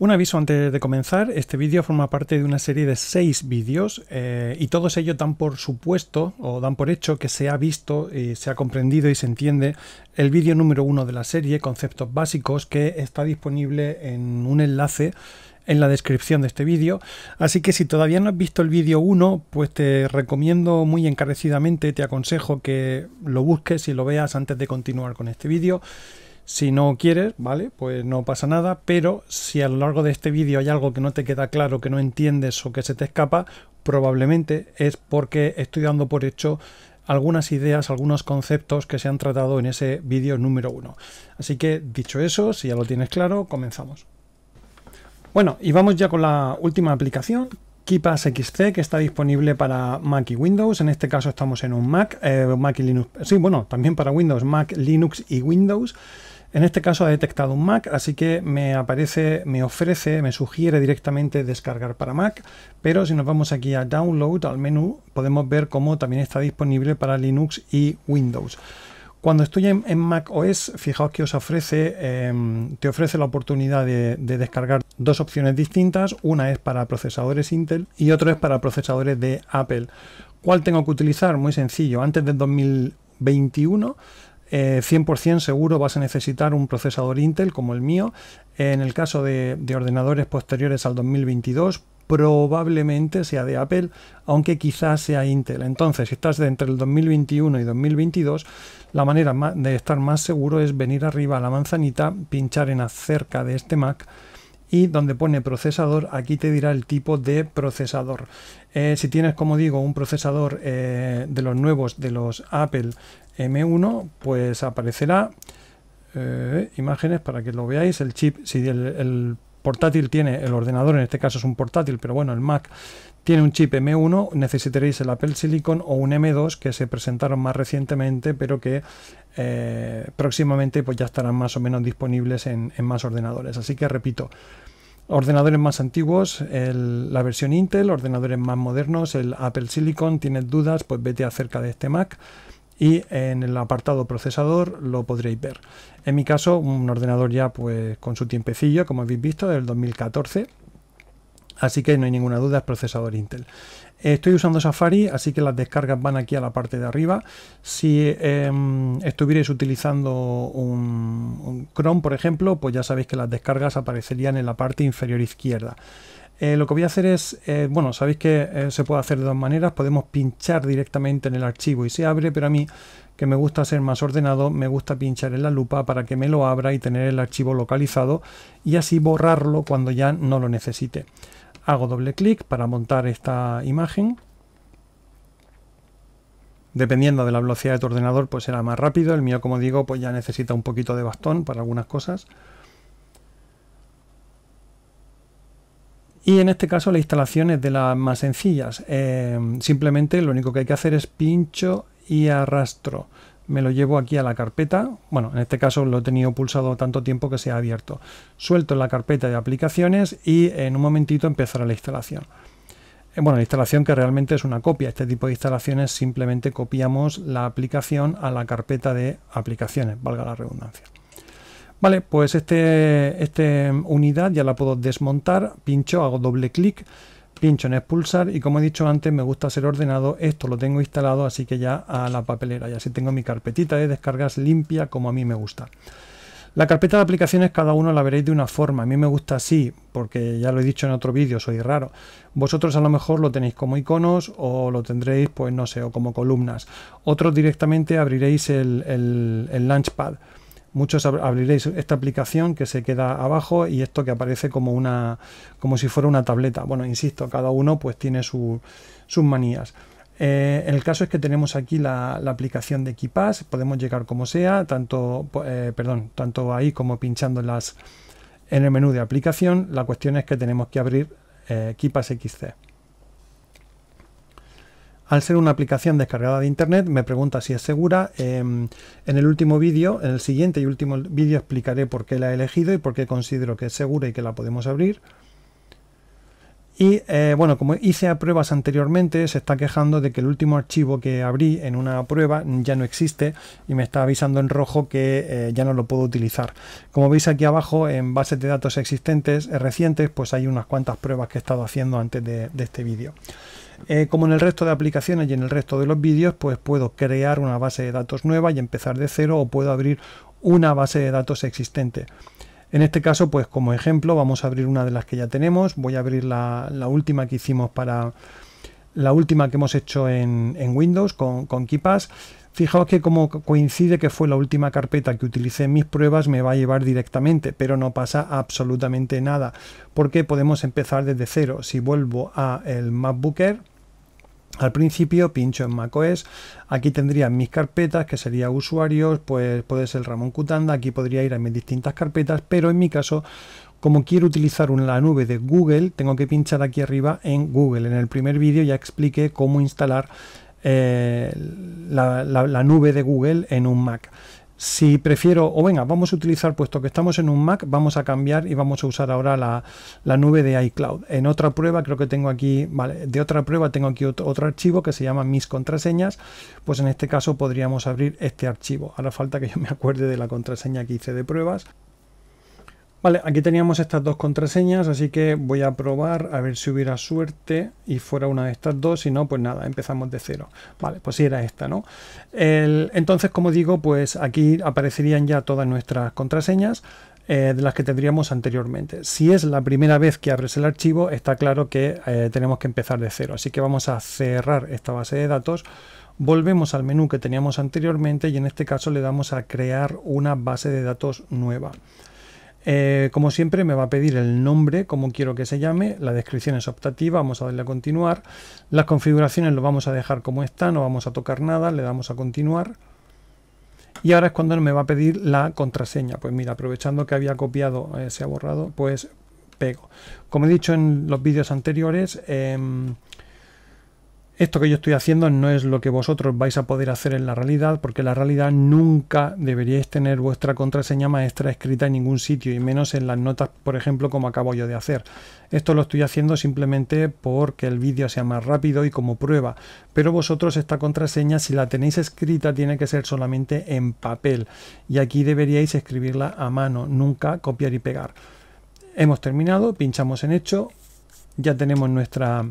Un aviso antes de comenzar, este vídeo forma parte de una serie de seis vídeos eh, y todos ellos dan por supuesto o dan por hecho que se ha visto y se ha comprendido y se entiende el vídeo número uno de la serie, conceptos básicos, que está disponible en un enlace en la descripción de este vídeo. Así que si todavía no has visto el vídeo 1, pues te recomiendo muy encarecidamente, te aconsejo que lo busques y lo veas antes de continuar con este vídeo. Si no quieres, ¿vale? Pues no pasa nada, pero si a lo largo de este vídeo hay algo que no te queda claro, que no entiendes o que se te escapa, probablemente es porque estoy dando por hecho algunas ideas, algunos conceptos que se han tratado en ese vídeo número uno. Así que dicho eso, si ya lo tienes claro, comenzamos. Bueno, y vamos ya con la última aplicación, Kipas XC, que está disponible para Mac y Windows. En este caso estamos en un Mac, eh, Mac y Linux. Sí, bueno, también para Windows, Mac, Linux y Windows. En este caso ha detectado un Mac, así que me aparece, me ofrece, me sugiere directamente descargar para Mac, pero si nos vamos aquí a Download, al menú, podemos ver cómo también está disponible para Linux y Windows. Cuando estoy en, Mac OS, fijaos que os ofrece, em, te ofrece la oportunidad de, de, descargar dos opciones distintas. Una es para procesadores Intel y otra es para procesadores de Apple. ¿Cuál tengo que utilizar? Muy sencillo. Antes del 2021 100% eh, seguro vas a necesitar un procesador Intel como el mío. En el caso de, ordenadores posteriores al 2022, probablemente sea de Apple, aunque quizás sea Intel. Entonces, si estás entre el 2021 y 2022, la manera de estar más seguro es venir arriba a la manzanita, pinchar en acerca de este Mac y donde pone procesador, aquí te dirá el tipo de procesador. Eh, si tienes, como digo, un procesador eh, de los nuevos, de los Apple M1, pues aparecerá eh, imágenes para que lo veáis. El chip, si el, portátil tiene, el ordenador en este caso es un portátil, pero bueno, el Mac tiene un chip M1, necesitaréis el Apple Silicon o un M2 que se presentaron más recientemente, pero que próximamente pues ya estarán más o menos disponibles en más ordenadores. Así que repito, ordenadores más antiguos, la versión Intel, ordenadores más modernos, el Apple Silicon, tienes dudas, pues vete acerca de este Mac y en el apartado procesador lo podréis ver. En mi caso, un ordenador ya pues con su tiempecillo, como habéis visto, del 2014 Así que no hay ninguna duda, es procesador Intel. Estoy usando Safari, así que las descargas van aquí a la parte de arriba. Si em, estuvierais utilizando un, Chrome, por ejemplo, pues ya sabéis que las descargas aparecerían en la parte inferior izquierda. Eh, lo que voy a hacer es, eh, bueno, sabéis que eh, se puede hacer de dos maneras. Podemos pinchar directamente en el archivo y se abre, pero a mí que me gusta ser más ordenado, me gusta pinchar en la lupa para que me lo abra y tener el archivo localizado y así borrarlo cuando ya no lo necesite hago doble clic para montar esta imagen dependiendo de la velocidad de tu ordenador pues será más rápido el mío como digo pues ya necesita un poquito de bastón para algunas cosas y en este caso la instalación es de las más sencillas eh, simplemente lo único que hay que hacer es pincho y arrastro me lo llevo aquí a la carpeta, bueno, en este caso lo he tenido pulsado tanto tiempo que se ha abierto, suelto la carpeta de aplicaciones y en un momentito empezará la instalación. Eh, bueno, la instalación que realmente es una copia. Este tipo de instalaciones simplemente copiamos la aplicación a la carpeta de aplicaciones, valga la redundancia. Vale, pues esta este unidad ya la puedo desmontar, pincho, hago doble clic Pincho en expulsar y como he dicho antes me gusta ser ordenado, esto lo tengo instalado así que ya a la papelera y así tengo mi carpetita de descargas limpia como a mí me gusta. La carpeta de aplicaciones cada uno la veréis de una forma. A mí me gusta así, porque ya lo he dicho en otro vídeo, soy raro. Vosotros a lo mejor lo tenéis como iconos o lo tendréis, pues no sé, o como columnas. Otros directamente abriréis el, el Launchpad. Muchos abriréis esta aplicación que se queda abajo y esto que aparece como una como si fuera una tableta. Bueno, insisto, cada uno pues tiene sus manías. Eh, el caso es que tenemos aquí la, aplicación de Keepass, podemos llegar como sea, tanto, eh, perdón, tanto ahí como pinchando en, las, en el menú de aplicación. La cuestión es que tenemos que abrir eh, XC. Al ser una aplicación descargada de internet, me pregunta si es segura. Em, en el último vídeo, en el siguiente y último vídeo, explicaré por qué la he elegido y por qué considero que es segura y que la podemos abrir. Y eh, bueno, como hice a pruebas anteriormente, se está quejando de que el último archivo que abrí en una prueba ya no existe y me está avisando en rojo que eh, ya no lo puedo utilizar. Como veis aquí abajo, en bases de datos existentes eh, recientes, pues hay unas cuantas pruebas que he estado haciendo antes de, de este vídeo. Eh, como en el resto de aplicaciones y en el resto de los vídeos, pues puedo crear una base de datos nueva y empezar de cero o puedo abrir una base de datos existente. En este caso, pues como ejemplo, vamos a abrir una de las que ya tenemos. Voy a abrir la, última que hicimos para la última que hemos hecho en, Windows con, con KeePass. Fijaos que como coincide que fue la última carpeta que utilicé en mis pruebas, me va a llevar directamente, pero no pasa absolutamente nada, porque podemos empezar desde cero. Si vuelvo a el MacBooker, al principio pincho en macOS, aquí tendría mis carpetas que sería usuarios, pues puede ser Ramón Cutanda, aquí podría ir a mis distintas carpetas, pero en mi caso, como quiero utilizar la nube de Google, tengo que pinchar aquí arriba en Google. En el primer vídeo ya expliqué cómo instalar eh, la, nube de Google en un Mac. Si prefiero, o venga, vamos a utilizar, puesto que estamos en un Mac, vamos a cambiar y vamos a usar ahora la, la nube de iCloud. En otra prueba, creo que tengo aquí, vale, de otra prueba tengo aquí otro, otro, archivo que se llama mis contraseñas, pues en este caso podríamos abrir este archivo. Ahora falta que yo me acuerde de la contraseña que hice de pruebas. Vale, aquí teníamos estas dos contraseñas, así que voy a probar a ver si hubiera suerte y fuera una de estas dos, si no, pues nada, empezamos de cero. Vale, pues si era esta, ¿no? El, entonces, como digo, pues aquí aparecerían ya todas nuestras contraseñas eh, de las que tendríamos anteriormente. Si es la primera vez que abres el archivo, está claro que eh, tenemos que empezar de cero, así que vamos a cerrar esta base de datos volvemos al menú que teníamos anteriormente y en este caso le damos a crear una base de datos nueva. Eh, como siempre me va a pedir el nombre, como quiero que se llame, la descripción es optativa, vamos a darle a continuar, las configuraciones lo vamos a dejar como está, no vamos a tocar nada, le damos a continuar y ahora es cuando me va a pedir la contraseña, pues mira, aprovechando que había copiado, eh, se ha borrado, pues pego. Como he dicho en los vídeos anteriores, em, esto que yo estoy haciendo no es lo que vosotros vais a poder hacer en la realidad, porque en la realidad nunca deberíais tener vuestra contraseña maestra escrita en ningún sitio, y menos en las notas, por ejemplo, como acabo yo de hacer. Esto lo estoy haciendo simplemente porque el vídeo sea más rápido y como prueba, pero vosotros esta contraseña, si la tenéis escrita, tiene que ser solamente en papel, y aquí deberíais escribirla a mano, nunca copiar y pegar. Hemos terminado, pinchamos en hecho, ya tenemos nuestra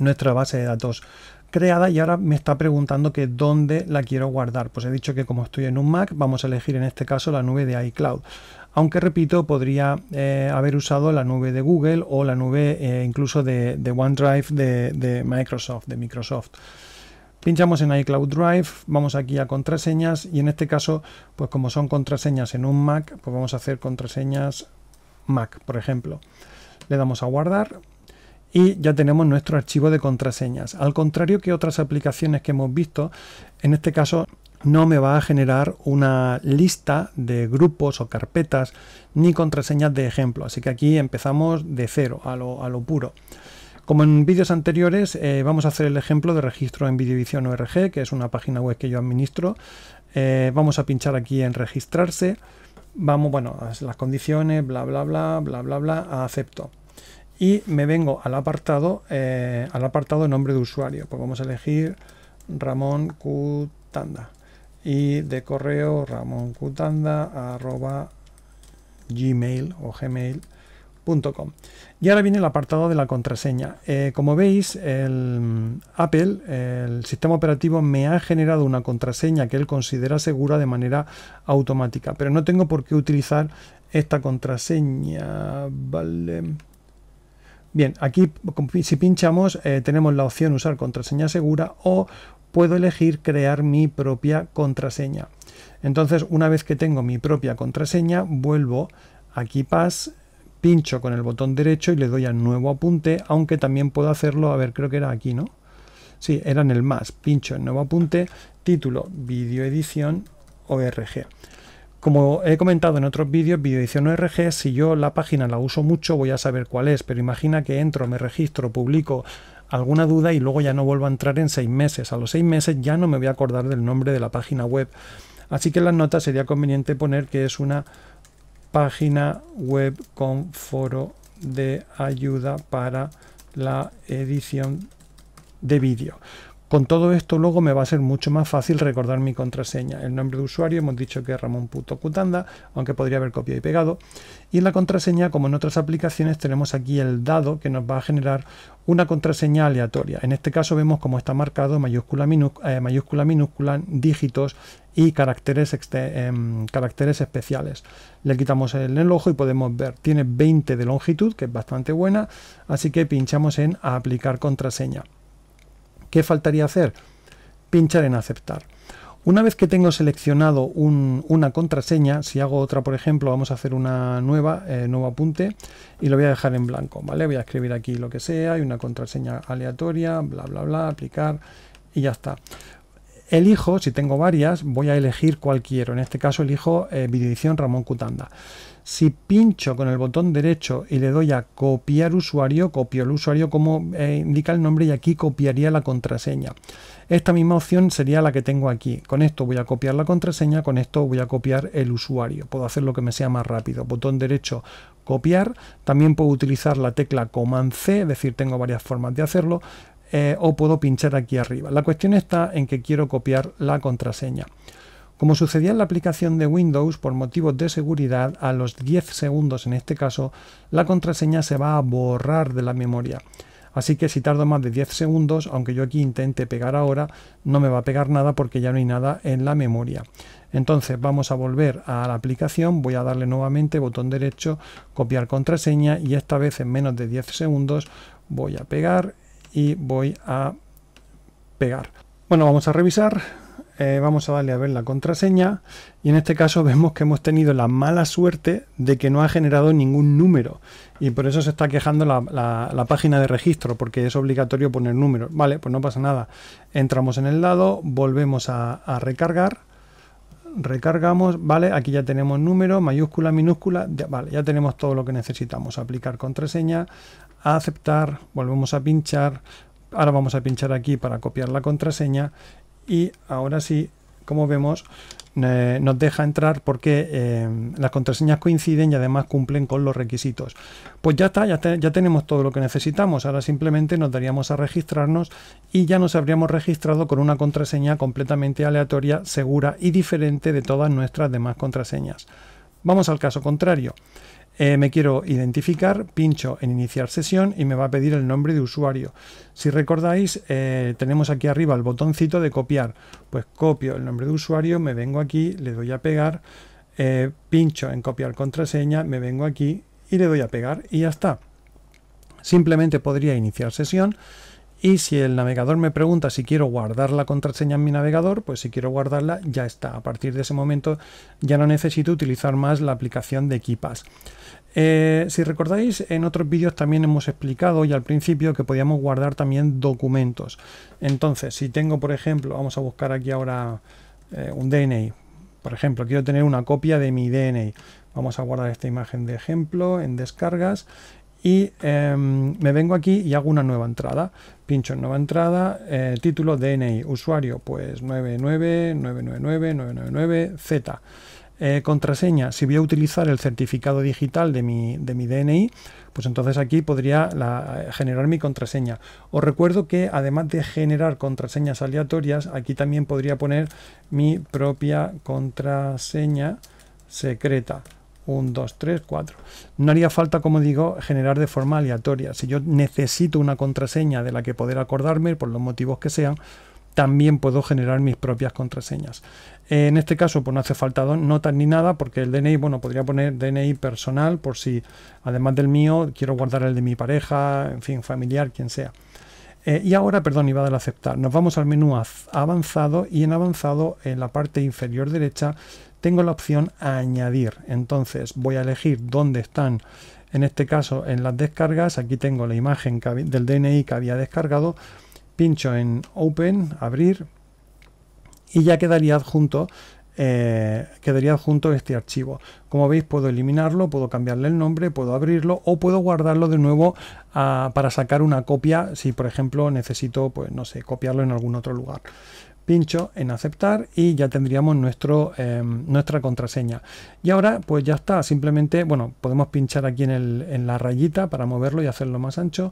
nuestra base de datos creada y ahora me está preguntando que dónde la quiero guardar. Pues he dicho que como estoy en un Mac, vamos a elegir en este caso la nube de iCloud. Aunque repito, podría eh, haber usado la nube de Google o la nube eh, incluso de, OneDrive de, de, Microsoft, de Microsoft. Pinchamos en iCloud Drive, vamos aquí a contraseñas y en este caso, pues como son contraseñas en un Mac, pues vamos a hacer contraseñas Mac, por ejemplo. Le damos a guardar y ya tenemos nuestro archivo de contraseñas. Al contrario que otras aplicaciones que hemos visto, en este caso no me va a generar una lista de grupos o carpetas ni contraseñas de ejemplo. Así que aquí empezamos de cero, a lo, puro. Como en vídeos anteriores, eh, vamos a hacer el ejemplo de registro en Videovisión ORG, que es una página web que yo administro. Eh, vamos a pinchar aquí en registrarse. Vamos, bueno, las condiciones, bla, bla, bla, bla, bla, bla, acepto y me vengo al apartado, eh, al apartado nombre de usuario. Pues vamos a elegir Ramón Cutanda y de correo Ramón arroba gmail o gmail.com y ahora viene el apartado de la contraseña eh, como veis el mm, Apple el sistema operativo me ha generado una contraseña que él considera segura de manera automática pero no tengo por qué utilizar esta contraseña vale Bien, aquí si pinchamos eh, tenemos la opción usar contraseña segura o puedo elegir crear mi propia contraseña. Entonces, una vez que tengo mi propia contraseña, vuelvo aquí PAS, pincho con el botón derecho y le doy al nuevo apunte, aunque también puedo hacerlo, a ver, creo que era aquí, ¿no? Sí, era en el más, pincho en nuevo apunte, título, video edición, ORG. Como he comentado en otros vídeos, Videoedición ORG, si yo la página la uso mucho voy a saber cuál es, pero imagina que entro, me registro, publico alguna duda y luego ya no vuelvo a entrar en seis meses. A los seis meses ya no me voy a acordar del nombre de la página web. Así que en las notas sería conveniente poner que es una página web con foro de ayuda para la edición de vídeo. Con todo esto luego me va a ser mucho más fácil recordar mi contraseña. El nombre de usuario hemos dicho que es Cutanda, aunque podría haber copiado y pegado. Y la contraseña, como en otras aplicaciones, tenemos aquí el dado que nos va a generar una contraseña aleatoria. En este caso vemos cómo está marcado mayúscula, eh, minúscula, dígitos y eh, em, caracteres, especiales. Le quitamos el, enojo y podemos ver, tiene 20 de longitud, que es bastante buena, así que pinchamos en aplicar contraseña. ¿Qué faltaría hacer? Pinchar en aceptar. Una vez que tengo seleccionado un, una contraseña, si hago otra, por ejemplo, vamos a hacer una nueva, eh, nuevo apunte, y lo voy a dejar en blanco, ¿vale? Voy a escribir aquí lo que sea, y una contraseña aleatoria, bla, bla, bla, aplicar, y ya está elijo, si tengo varias, voy a elegir cualquiera. En este caso elijo eh, videoedición Ramón Cutanda. Si pincho con el botón derecho y le doy a copiar usuario, copio el usuario como eh, indica el nombre y aquí copiaría la contraseña. Esta misma opción sería la que tengo aquí. Con esto voy a copiar la contraseña, con esto voy a copiar el usuario. Puedo hacer lo que me sea más rápido. Botón derecho, copiar. También puedo utilizar la tecla Command C, es decir, tengo varias formas de hacerlo. Eh, o puedo pinchar aquí arriba. La cuestión está en que quiero copiar la contraseña. Como sucedía en la aplicación de Windows, por motivos de seguridad, a los 10 segundos en este caso, la contraseña se va a borrar de la memoria. Así que si tardo más de 10 segundos, aunque yo aquí intente pegar ahora, no me va a pegar nada porque ya no hay nada en la memoria. Entonces vamos a volver a la aplicación, voy a darle nuevamente botón derecho, copiar contraseña y esta vez en menos de 10 segundos voy a pegar y voy a pegar. Bueno, vamos a revisar. Eh, vamos a darle a ver la contraseña y en este caso vemos que hemos tenido la mala suerte de que no ha generado ningún número y por eso se está quejando la, página de registro porque es obligatorio poner números. Vale, pues no pasa nada. Entramos en el lado, volvemos a recargar recargamos, ¿vale? Aquí ya tenemos número, mayúscula, minúscula, vale, ya tenemos todo lo que necesitamos. Aplicar contraseña, aceptar, volvemos a pinchar, ahora vamos a pinchar aquí para copiar la contraseña y ahora sí, como vemos, eh, nos deja entrar porque eh, las contraseñas coinciden y además cumplen con los requisitos. Pues ya está, ya, tenemos todo lo que necesitamos. Ahora simplemente nos daríamos a registrarnos y ya nos habríamos registrado con una contraseña completamente aleatoria, segura y diferente de todas nuestras demás contraseñas. Vamos al caso contrario. Eh, me quiero identificar, pincho en iniciar sesión y me va a pedir el nombre de usuario. Si recordáis, eh, tenemos aquí arriba el botoncito de copiar. Pues copio el nombre de usuario, me vengo aquí, le doy a pegar, eh, pincho en copiar contraseña, me vengo aquí y le doy a pegar y ya está. Simplemente podría iniciar sesión. Y si el navegador me pregunta si quiero guardar la contraseña en mi navegador, pues si quiero guardarla ya está. A partir de ese momento ya no necesito utilizar más la aplicación de equipas. Eh, si recordáis, en otros vídeos también hemos explicado y al principio que podíamos guardar también documentos. Entonces, si tengo, por ejemplo, vamos a buscar aquí ahora eh, un DNI. Por ejemplo, quiero tener una copia de mi DNI. Vamos a guardar esta imagen de ejemplo en descargas y em, me vengo aquí y hago una nueva entrada. Pincho en nueva entrada, eh, título DNI, usuario pues 99, Z. Eh, contraseña, si voy a utilizar el certificado digital de mi, de mi DNI, pues entonces aquí podría eh, generar mi contraseña. Os recuerdo que además de generar contraseñas aleatorias, aquí también podría poner mi propia contraseña secreta. 1, 2, 3, 4. No haría falta, como digo, generar de forma aleatoria. Si yo necesito una contraseña de la que poder acordarme, por los motivos que sean, también puedo generar mis propias contraseñas. Eh, en este caso, pues no hace falta notas ni nada, porque el DNI, bueno, podría poner DNI personal por si, además del mío, quiero guardar el de mi pareja, en fin, familiar, quien sea. Eh, y ahora, perdón, iba a dar aceptar. Nos vamos al menú avanzado y en avanzado, en la parte inferior derecha, tengo la opción añadir. Entonces voy a elegir dónde están, en este caso en las descargas. Aquí tengo la imagen del DNI que había descargado. Pincho en Open, abrir y ya quedaría adjunto eh, quedaría adjunto este archivo. Como veis puedo eliminarlo, puedo cambiarle el nombre, puedo abrirlo o puedo guardarlo de nuevo ah, para sacar una copia si por ejemplo necesito, pues no sé, copiarlo en algún otro lugar pincho en aceptar y ya tendríamos nuestro, eh, nuestra contraseña. Y ahora pues ya está, simplemente, bueno, podemos pinchar aquí en, en la rayita para moverlo y hacerlo más ancho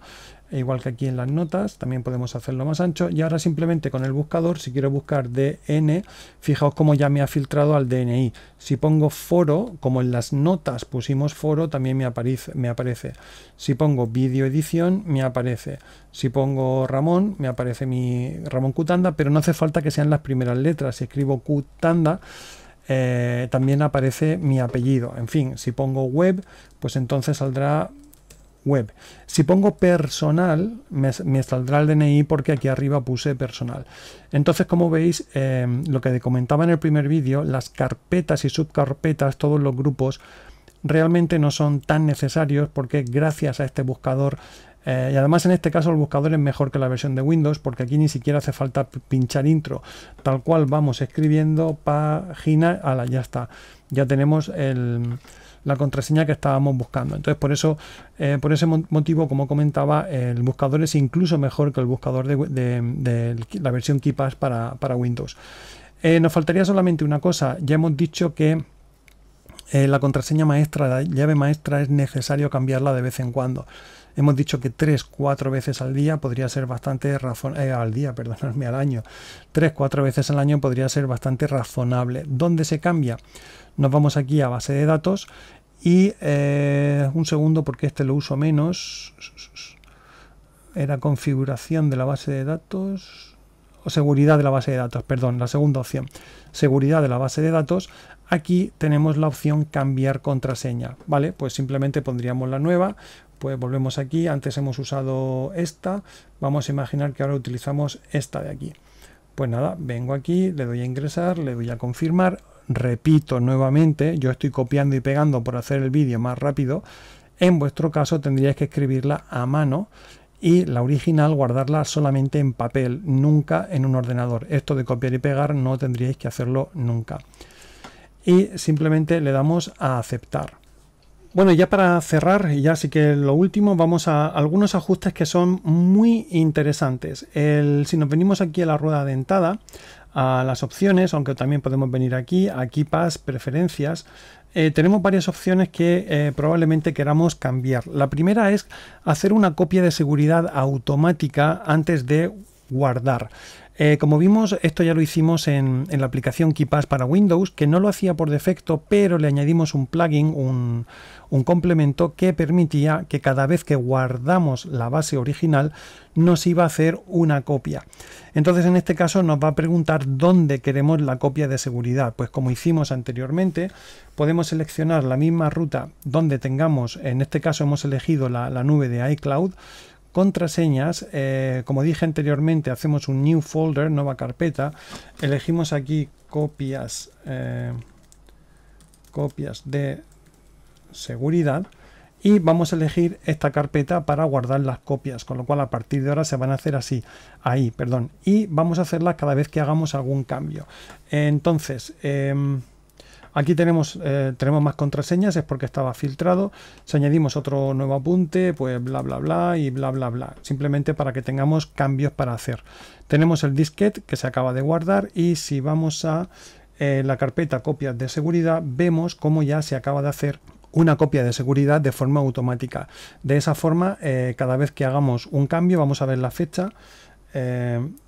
igual que aquí en las notas, también podemos hacerlo más ancho. Y ahora simplemente con el buscador, si quiero buscar DN, fijaos cómo ya me ha filtrado al DNI. Si pongo foro, como en las notas pusimos foro, también me aparece. Me aparece. Si pongo vídeo edición, me aparece. Si pongo Ramón, me aparece mi Ramón Cutanda, pero no hace falta que sean las primeras letras. Si escribo Cutanda, eh, también aparece mi apellido. En fin, si pongo web, pues entonces saldrá web. Si pongo personal, me, saldrá el DNI porque aquí arriba puse personal. Entonces, como veis, em, lo que comentaba en el primer vídeo, las carpetas y subcarpetas, todos los grupos, realmente no son tan necesarios porque gracias a este buscador eh, y además en este caso el buscador es mejor que la versión de Windows porque aquí ni siquiera hace falta pinchar intro. Tal cual vamos escribiendo página, ala, ya está. Ya tenemos el, la contraseña que estábamos buscando. Entonces, por eso, eh, por ese motivo, como comentaba, el buscador es incluso mejor que el buscador de, la versión KeePass para, Windows. Eh, nos faltaría solamente una cosa. Ya hemos dicho que eh, la contraseña maestra, la llave maestra, es necesario cambiarla de vez en cuando hemos dicho que 3, 4 veces al día podría ser bastante razonable, eh, al día, perdonadme, al año, 3, 4 veces al año podría ser bastante razonable. ¿Dónde se cambia? Nos vamos aquí a base de datos y eh, un segundo porque este lo uso menos, era configuración de la base de datos o seguridad de la base de datos, perdón, la segunda opción, seguridad de la base de datos, aquí tenemos la opción cambiar contraseña, ¿vale? Pues simplemente pondríamos la nueva, pues volvemos aquí, antes hemos usado esta, vamos a imaginar que ahora utilizamos esta de aquí. Pues nada, vengo aquí, le doy a ingresar, le doy a confirmar, repito nuevamente, yo estoy copiando y pegando por hacer el vídeo más rápido, en vuestro caso tendríais que escribirla a mano y la original guardarla solamente en papel, nunca en un ordenador. Esto de copiar y pegar no tendríais que hacerlo nunca y simplemente le damos a aceptar. Bueno, ya para cerrar, ya sí que lo último, vamos a algunos ajustes que son muy interesantes. El, si nos venimos aquí a la rueda dentada, a las opciones, aunque también podemos venir aquí, aquí PAS, preferencias, eh, tenemos varias opciones que eh, probablemente queramos cambiar. La primera es hacer una copia de seguridad automática antes de guardar. Eh, como vimos, esto ya lo hicimos en, la aplicación KeePass para Windows, que no lo hacía por defecto, pero le añadimos un plugin, un, complemento que permitía que cada vez que guardamos la base original nos iba a hacer una copia. Entonces en este caso nos va a preguntar dónde queremos la copia de seguridad. Pues como hicimos anteriormente, podemos seleccionar la misma ruta donde tengamos, en este caso hemos elegido la, la nube de iCloud, contraseñas, eh, como dije anteriormente, hacemos un new folder, nueva carpeta, elegimos aquí copias, eh, copias de seguridad y vamos a elegir esta carpeta para guardar las copias, con lo cual a partir de ahora se van a hacer así, ahí, perdón, y vamos a hacerlas cada vez que hagamos algún cambio. Entonces, em, Aquí tenemos, eh, tenemos más contraseñas, es porque estaba filtrado. Si añadimos otro nuevo apunte, pues bla, bla, bla y bla, bla, bla. Simplemente para que tengamos cambios para hacer. Tenemos el disquete que se acaba de guardar y si vamos a eh, la carpeta copias de seguridad, vemos cómo ya se acaba de hacer una copia de seguridad de forma automática. De esa forma, eh, cada vez que hagamos un cambio, vamos a ver la fecha.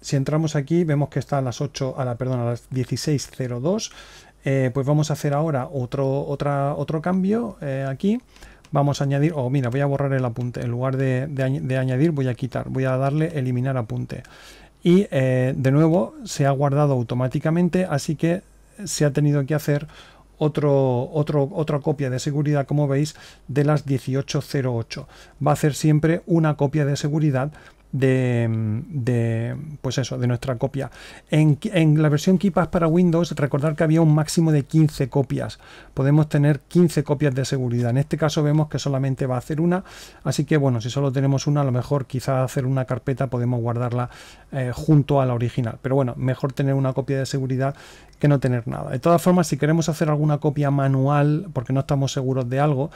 si entramos aquí, vemos que está a las 8, a la, perdón, a las 16.02. Eh, pues vamos a hacer ahora otro, otro cambio eh, aquí. Vamos a añadir, o oh, mira, voy a borrar el apunte. En lugar de, añadir, voy a quitar. Voy a darle eliminar apunte. Y eh, de nuevo se ha guardado automáticamente, así que se ha tenido que hacer otro, otro, otra copia de seguridad, como veis, de las 1808. Va a hacer siempre una copia de seguridad de, pues eso, de nuestra copia. En, la versión KeePass para Windows, recordar que había un máximo de 15 copias. Podemos tener 15 copias de seguridad. En este caso vemos que solamente va a hacer una, así que bueno, si solo tenemos una, a lo mejor quizás hacer una carpeta podemos guardarla eh, junto a la original. Pero bueno, mejor tener una copia de seguridad que no tener nada. De todas formas, si queremos hacer alguna copia manual, porque no estamos seguros de algo,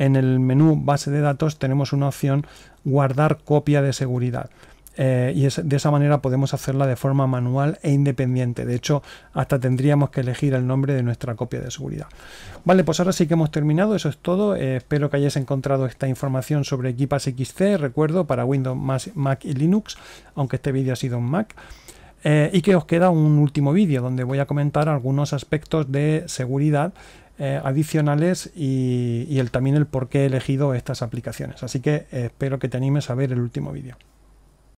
en el menú base de datos tenemos una opción guardar copia de seguridad. Eh, y de esa manera podemos hacerla de forma manual e independiente. De hecho, hasta tendríamos que elegir el nombre de nuestra copia de seguridad. Vale, pues ahora sí que hemos terminado, eso es todo. Eh, espero que hayáis encontrado esta información sobre Equipas XC, recuerdo, para Windows, Mac y Linux, aunque este vídeo ha sido en Mac. Eh, y que os queda un último vídeo donde voy a comentar algunos aspectos de seguridad eh, adicionales y, el, también el por qué he elegido estas aplicaciones. Así que eh, espero que te animes a ver el último vídeo.